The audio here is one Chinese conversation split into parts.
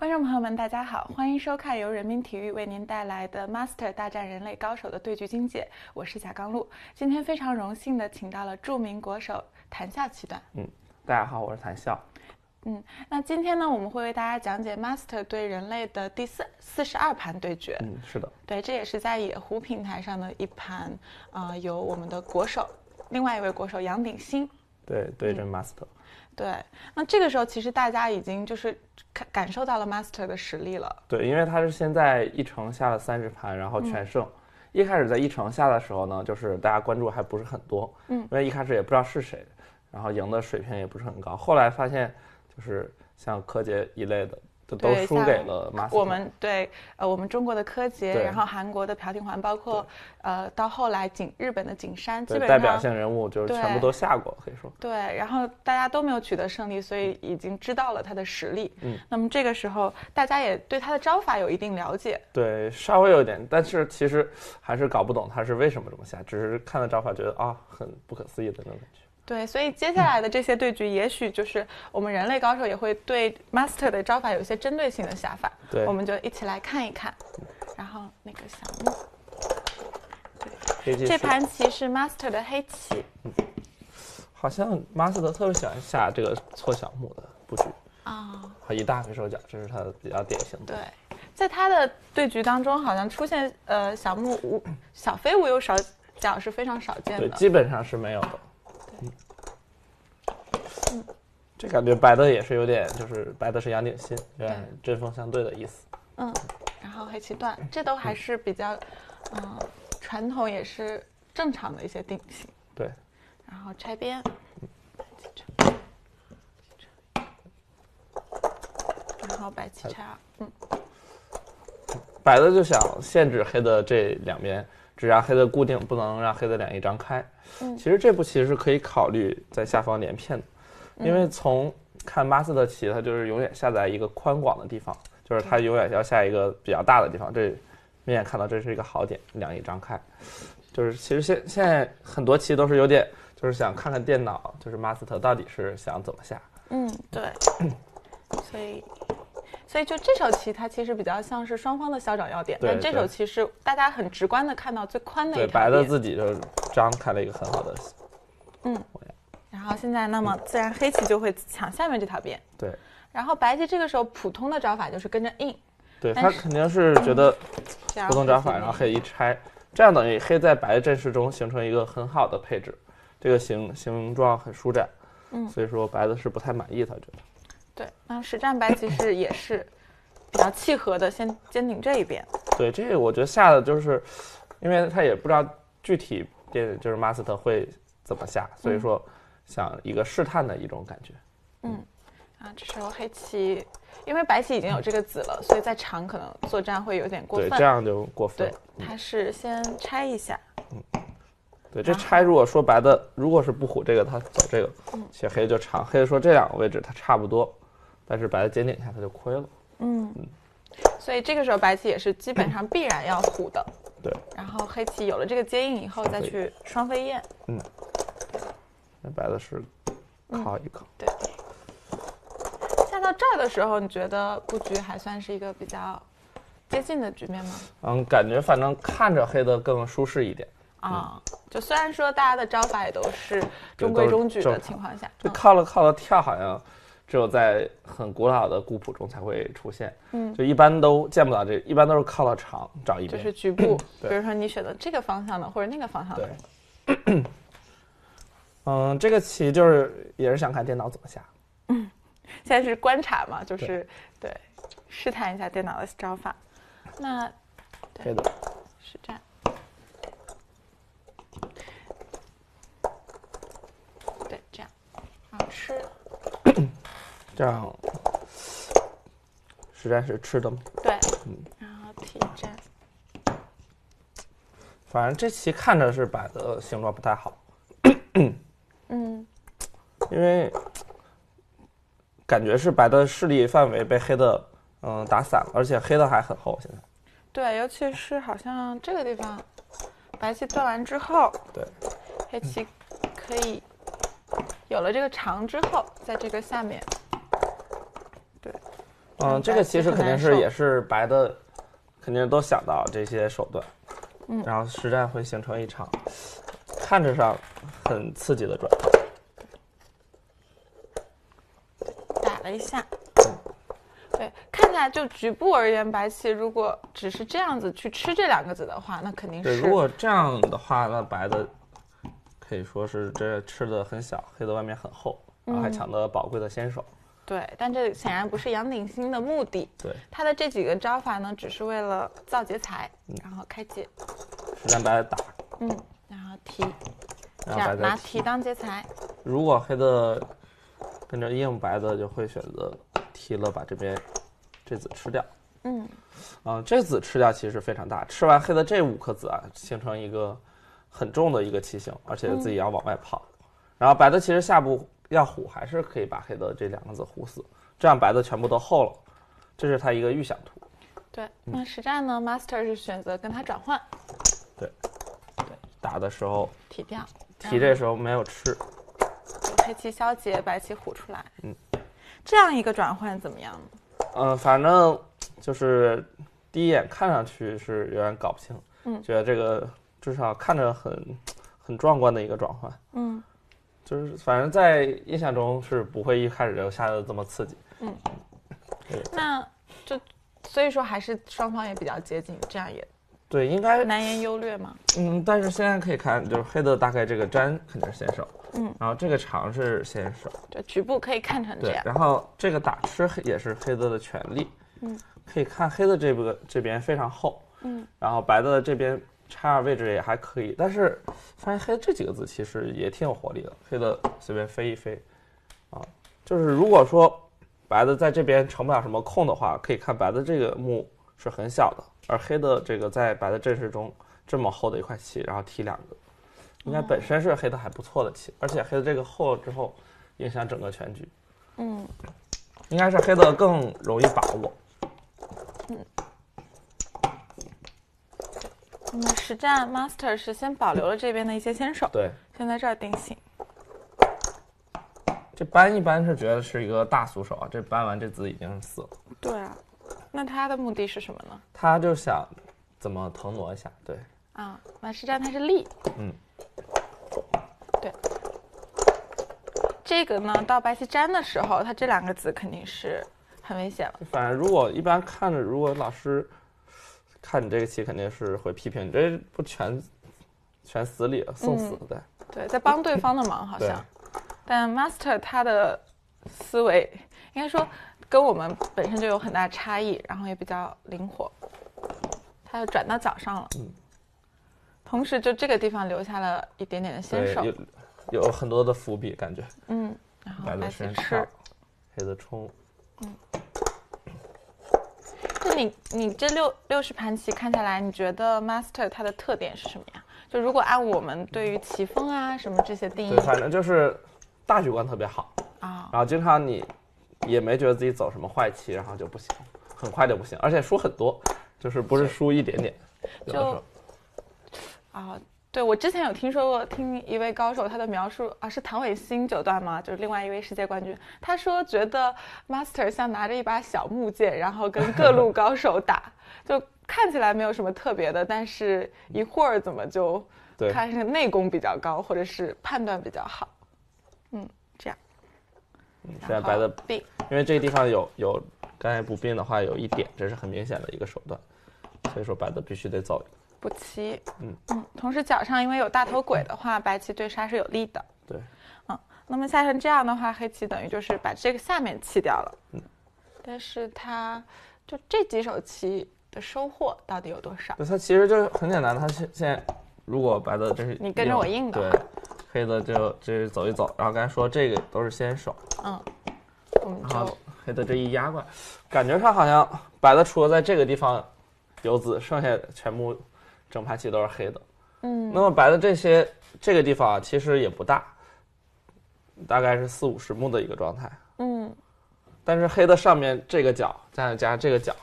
观众朋友们，大家好，欢迎收看由人民体育为您带来的 Master 大战人类高手的对局精解。我是贾刚露，今天非常荣幸的请到了著名国手谭笑七段。嗯，大家好，我是谭笑。嗯，那今天呢，我们会为大家讲解 Master 对人类的第四四十二盘对决。嗯，是的，对，这也是在野狐平台上的一盘，啊，由我们的国手，另外一位国手杨鼎新。对对，阵 master。对，那这个时候其实大家已经就是感感受到了 master 的实力了。对，因为他是先在一城下了三十盘，然后全胜。一开始在一城下的时候呢，就是大家关注还不是很多，嗯，因为一开始也不知道是谁，然后赢的水平也不是很高。后来发现，就是像柯洁一类的。都输给了马我们对，呃，我们中国的柯洁，然后韩国的朴廷桓，包括呃，到后来景日本的景山，基本上代表性人物就是全部都下过，可以说。对，然后大家都没有取得胜利，所以已经知道了他的实力。嗯，那么这个时候大家也对他的招法有一定了解。对，稍微有一点，但是其实还是搞不懂他是为什么这么下，只是看了招法觉得啊，很不可思议的那种。感觉。对，所以接下来的这些对局，也许就是我们人类高手也会对 master 的招法有一些针对性的下法。对，我们就一起来看一看。然后那个小木，这盘棋是 master 的黑棋。嗯，好像 master 特别喜欢下这个错小木的布局啊，和一大黑手角，这是他的比较典型的。对，在他的对局当中，好像出现呃小木无小飞无有少脚是非常少见的。对，基本上是没有的。嗯，这感觉白的也是有点，就是白的是杨鼎新，有点针锋相对的意思。嗯，然后黑棋断，这都还是比较，嗯，传统也是正常的一些定型。对，然后拆边，然后白棋拆，嗯，白的就想限制黑的这两边，只让黑的固定，不能让黑的两翼张开。嗯，其实这步棋是可以考虑在下方连片的。因为从看马斯特棋，他就是永远下在一个宽广的地方，就是他永远要下一个比较大的地方。这明显看到这是一个好点，两翼张开，就是其实现现在很多棋都是有点，就是想看看电脑，就是马斯特到底是想怎么下。嗯，对。所以，所以就这首棋，它其实比较像是双方的消长要点。但这首棋是大家很直观的看到最宽的。一。对，白的自己就张开了一个很好的。嗯。现在，那么自然黑棋就会抢下面这条边。对，然后白棋这个时候普通的招法就是跟着应。对，他肯定是觉得普通招法，然后黑一拆，这样等于黑在白的阵势中形成一个很好的配置，这个形形状很舒展。嗯，所以说白的是不太满意，他觉得。对，那实战白其实也是比较契合的，先尖顶这一边。对，这个我觉得下的就是，因为他也不知道具体电就是 master 会怎么下，所以说。像一个试探的一种感觉，嗯，啊，这时候黑棋，因为白棋已经有这个子了，所以在长可能作战会有点过分，对，这样就过分，对，他是先拆一下，嗯，对，这拆如果说白的，如果是不虎这个，他走这个，嗯，且黑就长，黑说这两个位置它差不多，但是白的尖顶下他就亏了，嗯嗯，所以这个时候白棋也是基本上必然要虎的，对，然后黑棋有了这个接应以后再去双飞燕，嗯。白的是靠一靠。对，下到这儿的时候，你觉得布局还算是一个比较接近的局面吗？嗯，感觉反正看着黑的更舒适一点。啊，就虽然说大家的招法也都是中规中矩的情况下，就靠了靠了跳好像只有在很古老的古谱中才会出现。嗯，就一般都见不到这，一般都是靠了长找一。就是局部，比如说你选择这个方向的或者那个方向的。嗯，这个棋就是也是想看电脑怎么下。嗯，现在是观察嘛，就是对，试探一下电脑的招法。那对的，实战，对这样，吃，这样，实战是吃的吗？对，嗯，然后提战。反正这棋看着是摆的形状不太好。因为感觉是白的势力范围被黑的，嗯，打散了，而且黑的还很厚。现在，对，尤其是好像这个地方，白棋断完之后，对，黑棋可以有了这个长之后，在这个下面，对，嗯，这个其实肯定是也是白的，肯定都想到这些手段，嗯，然后实战会形成一场看着上很刺激的转。一下，对，看起来就局部而言，白棋如果只是这样子去吃这两个子的话，那肯定是。如果这样的话，那白的可以说是这吃的很小，黑的外面很厚，然后还抢到宝贵的先手。对，但这显然不是杨鼎新的目的。对，他的这几个招法呢，只是为了造劫财，然后开劫。让白的打，嗯，然后提，这样拿提当劫财。如果黑的。跟着硬白的就会选择提了，把这边这子吃掉。嗯，啊，这子吃掉其实非常大，吃完黑的这五颗子啊，形成一个很重的一个棋形，而且自己要往外跑。然后白的其实下步要虎还是可以把黑的这两个子虎死，这样白的全部都厚了。这是他一个预想图。对，那实战呢？Master 是选择跟他转换。对，对，打的时候提掉，提这时候没有吃。黑棋消劫，白棋虎出来，嗯，这样一个转换怎么样呢？嗯，反正就是第一眼看上去是有点搞不清，嗯，觉得这个至少看着很很壮观的一个转换，嗯，就是反正，在印象中是不会一开始就下的这么刺激，嗯，那就所以说还是双方也比较接近，这样也对，应该难言优劣嘛，嗯，但是现在可以看，就是黑的大概这个粘肯定是先手。嗯，然后这个长是先手，这局部可以看成这样。对，然后这个打吃黑也是黑子的权利，嗯，可以看黑的这个这边非常厚，嗯，然后白的这边叉二位置也还可以，但是发现黑的这几个子其实也挺有活力的，黑的随便飞一飞，啊，就是如果说白的在这边成不了什么空的话，可以看白的这个目是很小的，而黑的这个在白的阵势中这么厚的一块棋，然后踢两个。应该本身是黑的还不错的棋，而且黑的这个后之后影响整个全局。嗯，应该是黑的更容易把握。嗯，实战 master 是先保留了这边的一些先手，对，先在这定型。这搬一般是觉得是一个大俗手啊，这搬完这子已经死了。对啊，那他的目的是什么呢？他就想怎么腾挪一下，对。啊，马石粘它是立，嗯，对，这个呢到白棋粘的时候，它这两个子肯定是很危险了。反正如果一般看着，如果老师看你这个棋，肯定是会批评你，这不全全死里了，送死的。对，在帮对方的忙好像。但 master 他的思维应该说跟我们本身就有很大差异，然后也比较灵活。他又转到角上了。同时，就这个地方留下了一点点的先手，有很多的伏笔感觉。嗯，然后白的先吃，黑的冲。嗯，那你你这六六十盘棋看下来，你觉得 Master 它的特点是什么呀？就如果按我们对于棋风啊什么这些定义，对，反正就是大局观特别好啊。然后经常你也没觉得自己走什么坏棋，然后就不行，很快就不行，而且输很多，就是不是输一点点，有的时候。啊，对，我之前有听说过，听一位高手他的描述啊，是唐伟新九段吗？就是另外一位世界冠军，他说觉得 master 像拿着一把小木剑，然后跟各路高手打，就看起来没有什么特别的，但是一会儿怎么就看是内功比较高，或者是判断比较好。嗯，这样，嗯，现在白的变，因为这个地方有有，刚才不变的话有一点，这是很明显的一个手段，所以说白的必须得走。不齐。嗯嗯，同时脚上因为有大头鬼的话，白棋对杀是有利的。对，嗯，那么下成这样的话，黑棋等于就是把这个下面弃掉了。嗯，但是它就这几手棋的收获到底有多少？对，它其实就很简单，它现现在如果白的这是你跟着我硬的，对，黑的就这走一走，然后刚才说这个都是先手，嗯，然后黑的这一压过，感觉上好像白的除了在这个地方有子，剩下的全部。整盘棋都是黑的，嗯，那么白的这些这个地方啊，其实也不大，大概是四五十目的一个状态，嗯，但是黑的上面这个角加上加这个角，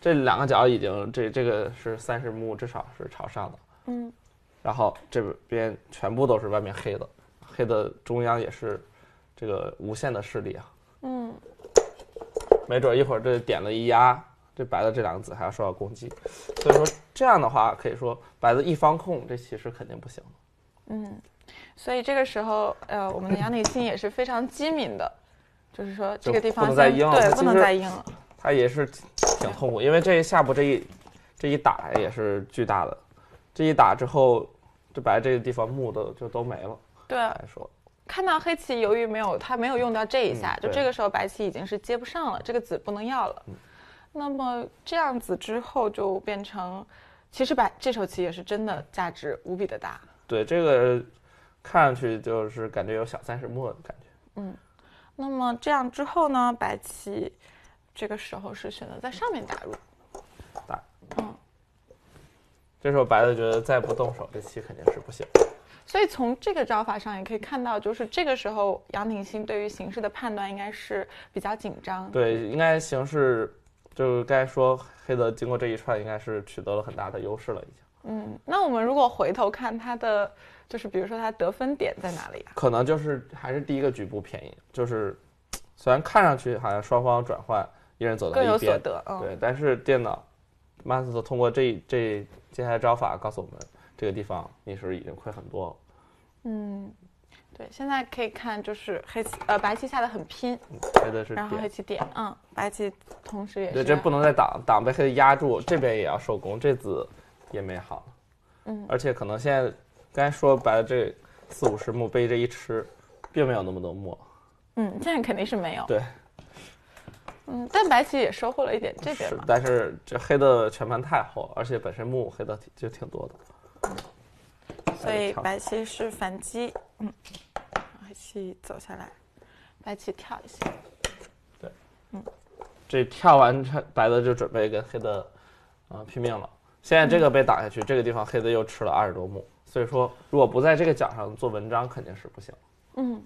这两个角已经这这个是三十目，至少是朝上的，嗯，然后这边全部都是外面黑的，黑的中央也是这个无限的势力啊，嗯，没准一会儿这点了一压，这白的这两个子还要受到攻击，所以说。这样的话，可以说白子一方控这棋是肯定不行嗯，所以这个时候，呃，我们的杨立新也是非常机敏的，就是说这个地方不能再硬，对，不能再硬了。他也是挺痛苦，因为这一下步这一这一打也是巨大的，这一打之后，这白这个地方木的就都没了。对，来说看到黑棋由于没有他没有用到这一下，就这个时候白棋已经是接不上了，这个子不能要了。那么这样子之后就变成。其实白这手棋也是真的价值无比的大。对这个，看上去就是感觉有小三十目的感觉。嗯，那么这样之后呢，白棋这个时候是选择在上面打入。打。嗯。这时候白的觉得再不动手，这棋肯定是不行。所以从这个招法上也可以看到，就是这个时候杨鼎新对于形势的判断应该是比较紧张。对，应该形势。就是该说，黑泽经过这一串，应该是取得了很大的优势了，已经。嗯，那我们如果回头看他的，就是比如说他得分点在哪里？可能就是还是第一个局部便宜，就是虽然看上去好像双方转换，一人走到一边，有所得，嗯，对。但是电脑，马斯通过这这接下来招法告诉我们，这个地方是不是已经亏很多了。嗯。对，现在可以看，就是黑棋呃白棋下的很拼，黑的是，然后黑棋点，嗯，白棋同时也是，这不能再挡，挡被黑压住，这边也要收工，这子也没好，嗯，而且可能现在，刚才说白了这四五十目被这一吃，并没有那么多目，嗯，现在肯定是没有，对，嗯，但白棋也收获了一点这边，但是这黑的全盘太厚了，而且本身目黑的就挺多的，所以白棋是反击。嗯，黑棋走下来，白棋跳一下。对，嗯，这跳完白的就准备跟黑的，啊，拼命了。现在这个被打下去，这个地方黑的又吃了二十多目，所以说如果不在这个角上做文章，肯定是不行。嗯，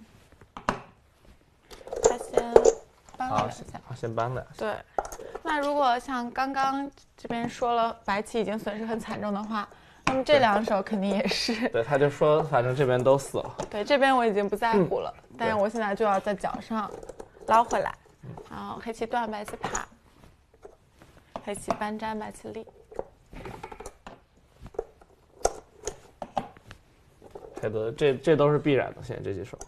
他先搬了下，好，先搬的。对，那如果像刚刚这边说了，白棋已经损失很惨重的话。那么这两首肯定也是。对，他就说，反正这边都死了。对，这边我已经不在乎了，但是我现在就要在脚上捞回来。然后黑棋断，白棋爬。黑棋搬粘，白棋立。黑子，这这都是必然的，现在这几手。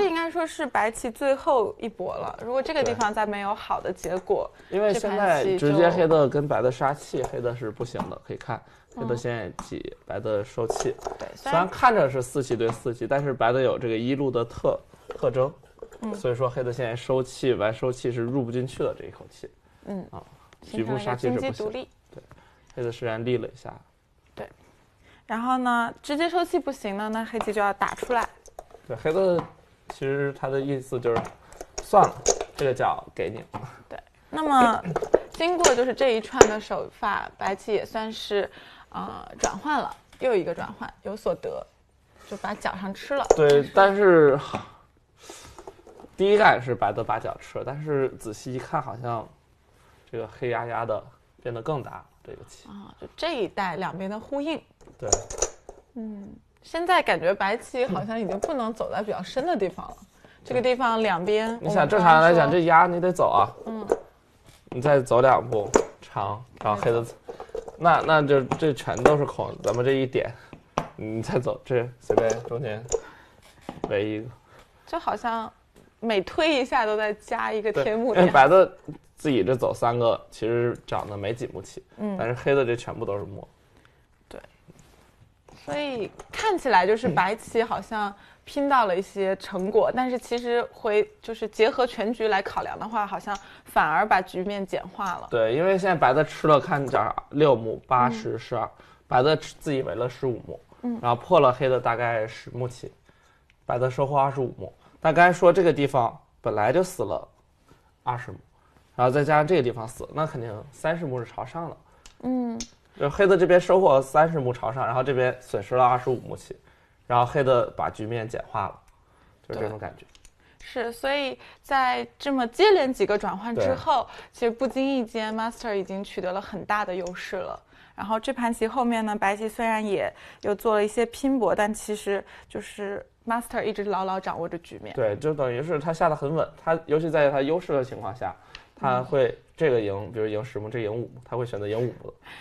这应该说是白棋最后一搏了。如果这个地方再没有好的结果，因为现在直接黑的跟白的杀气，黑的是不行的。可以看，黑的现在挤，白的收气。对，虽然看着是四气对四气，但是白的有这个一路的特特征，所以说黑的现在收气，白收气是入不进去的这一口气。嗯啊，局部杀气是不行。对，黑的虽然立了一下。对，然后呢，直接收气不行了，那黑棋就要打出来。对，黑的。其实他的意思就是，算了，这个角给你。对，那么经过就是这一串的手法，白棋也算是，呃，转换了，又一个转换，有所得，就把角上吃了。对，但是第一代是白的把角吃了，但是仔细一看，好像这个黑压压的变得更大，对不起。啊，就这一代两边的呼应。对，嗯。现在感觉白棋好像已经不能走在比较深的地方了，这个地方两边你想正常来讲这压你得走啊，嗯，你再走两步长，然后黑的，那那就这全都是空，咱们这一点，你再走这随便中间围一个，就好像每推一下都在加一个天幕。你白的自己这走三个其实长得没几目棋，嗯，但是黑的这全部都是墨。所以看起来就是白棋好像拼到了一些成果，但是其实回就是结合全局来考量的话，好像反而把局面简化了。对，因为现在白的吃了看点六目、八十、十二，白的自己围了十五目，嗯，然后破了黑的大概十目棋，白的收获二十五目。那刚才说这个地方本来就死了二十目，然后再加上这个地方死，那肯定三十目是朝上了。嗯。就黑的这边收获三十目朝上，然后这边损失了二十五目棋，然后黑的把局面简化了，就是这种感觉。是，所以在这么接连几个转换之后，其实不经意间，master 已经取得了很大的优势了。然后这盘棋后面呢，白棋虽然也又做了一些拼搏，但其实就是 master 一直牢牢掌握着局面。对，就等于是他下的很稳，他尤其在他优势的情况下。他会这个赢，比如赢十吗？这赢五，他会选择赢五，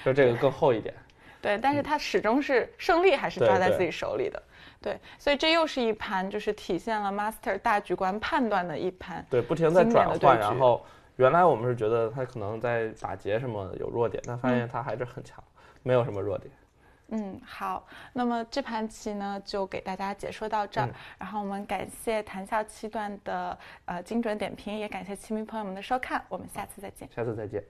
就这个更厚一点。对，但是他始终是胜利还是抓在自己手里的，对，所以这又是一盘就是体现了 master 大局观判断的一盘。对，不停在转换，然后原来我们是觉得他可能在打劫什么有弱点，但发现他还是很强，没有什么弱点。嗯，好。那么这盘棋呢，就给大家解说到这儿。然后我们感谢谈笑七段的呃精准点评，也感谢棋迷朋友们的收看。我们下次再见。下次再见。